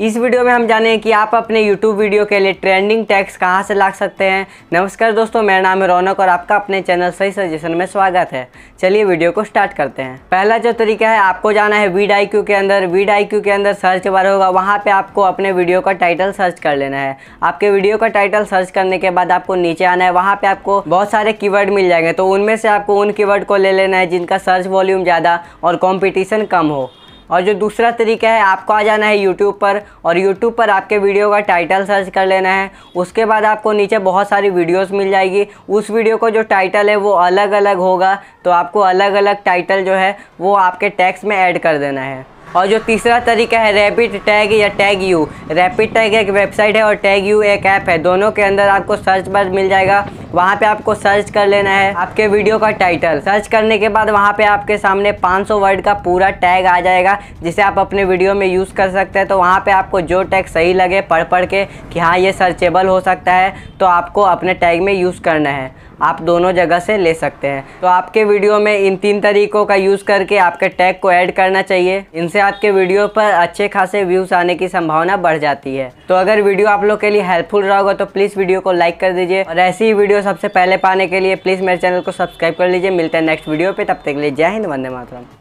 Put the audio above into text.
इस वीडियो में हम जाने कि आप अपने YouTube वीडियो के लिए ट्रेंडिंग टैक्स कहाँ से ला सकते हैं नमस्कार दोस्तों मेरा नाम है रौनक और आपका अपने चैनल सही सजेशन में स्वागत है चलिए वीडियो को स्टार्ट करते हैं पहला जो तरीका है आपको जाना है वीड आई के अंदर वीड आई के अंदर सर्च बार होगा वहाँ पर आपको अपने वीडियो का टाइटल सर्च कर लेना है आपके वीडियो का टाइटल सर्च करने के बाद आपको नीचे आना है वहाँ पर आपको बहुत सारे की मिल जाएंगे तो उनमें से आपको उन की को ले लेना है जिनका सर्च वॉल्यूम ज़्यादा और कॉम्पिटिशन कम हो और जो दूसरा तरीका है आपको आ जाना है यूट्यूब पर और यूट्यूब पर आपके वीडियो का टाइटल सर्च कर लेना है उसके बाद आपको नीचे बहुत सारी वीडियोस मिल जाएगी उस वीडियो को जो टाइटल है वो अलग अलग होगा तो आपको अलग अलग टाइटल जो है वो आपके टैक्स में ऐड कर देना है और जो तीसरा तरीका है रैपिड टैग या टैग यू रैपिड टैग एक वेबसाइट है और टैग यू एक ऐप है दोनों के अंदर आपको सर्च बार मिल जाएगा वहाँ पे आपको सर्च कर लेना है आपके वीडियो का टाइटल सर्च करने के बाद वहाँ पे आपके सामने 500 वर्ड का पूरा टैग आ जाएगा जिसे आप अपने वीडियो में यूज़ कर सकते हैं तो वहाँ पे आपको जो टैग सही लगे पढ़ पढ़ के कि हाँ ये सर्चेबल हो सकता है तो आपको अपने टैग में यूज़ करना है आप दोनों जगह से ले सकते हैं तो आपके वीडियो में इन तीन तरीकों का यूज़ करके आपके टैग को ऐड करना चाहिए इनसे आपके वीडियो पर अच्छे खासे व्यूज़ आने की संभावना बढ़ जाती है तो अगर वीडियो आप लोग के लिए हेल्पफुल रहा होगा तो प्लीज़ वीडियो को लाइक कर दीजिए और ऐसी ही वीडियो सबसे पहले पाने के लिए प्लीज़ मेरे चैनल को सब्सक्राइब कर लीजिए मिलते हैं नेक्स्ट वीडियो पर तब तक के लिए जय हिंद वंदे मातरम